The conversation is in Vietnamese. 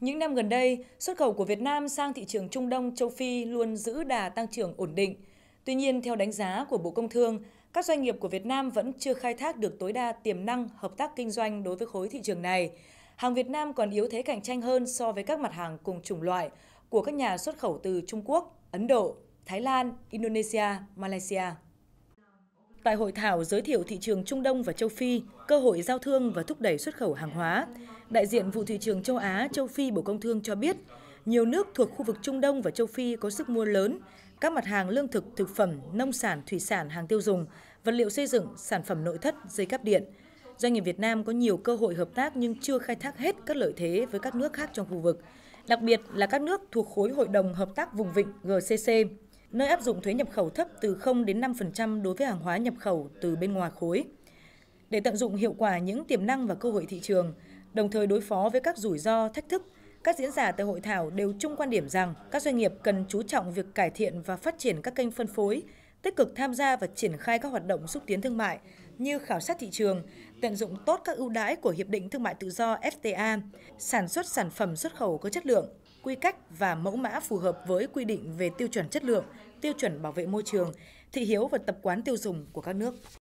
Những năm gần đây, xuất khẩu của Việt Nam sang thị trường Trung Đông, châu Phi luôn giữ đà tăng trưởng ổn định. Tuy nhiên, theo đánh giá của Bộ Công Thương, các doanh nghiệp của Việt Nam vẫn chưa khai thác được tối đa tiềm năng hợp tác kinh doanh đối với khối thị trường này. Hàng Việt Nam còn yếu thế cạnh tranh hơn so với các mặt hàng cùng chủng loại của các nhà xuất khẩu từ Trung Quốc, Ấn Độ, Thái Lan, Indonesia, Malaysia. Tại hội thảo giới thiệu thị trường Trung Đông và châu Phi, cơ hội giao thương và thúc đẩy xuất khẩu hàng hóa, đại diện vụ thị trường châu Á, châu Phi Bộ Công Thương cho biết, nhiều nước thuộc khu vực Trung Đông và châu Phi có sức mua lớn, các mặt hàng lương thực, thực phẩm, nông sản, thủy sản, hàng tiêu dùng, vật liệu xây dựng, sản phẩm nội thất, dây cáp điện. Doanh nghiệp Việt Nam có nhiều cơ hội hợp tác nhưng chưa khai thác hết các lợi thế với các nước khác trong khu vực, đặc biệt là các nước thuộc khối Hội đồng Hợp tác Vùng Vịnh GCC, nơi áp dụng thuế nhập khẩu thấp từ 0 đến 5% đối với hàng hóa nhập khẩu từ bên ngoài khối. Để tận dụng hiệu quả những tiềm năng và cơ hội thị trường, đồng thời đối phó với các rủi ro, thách thức. Các diễn giả tại hội thảo đều chung quan điểm rằng các doanh nghiệp cần chú trọng việc cải thiện và phát triển các kênh phân phối, tích cực tham gia và triển khai các hoạt động xúc tiến thương mại như khảo sát thị trường, tận dụng tốt các ưu đãi của Hiệp định Thương mại Tự do FTA, sản xuất sản phẩm xuất khẩu có chất lượng, quy cách và mẫu mã phù hợp với quy định về tiêu chuẩn chất lượng, tiêu chuẩn bảo vệ môi trường, thị hiếu và tập quán tiêu dùng của các nước.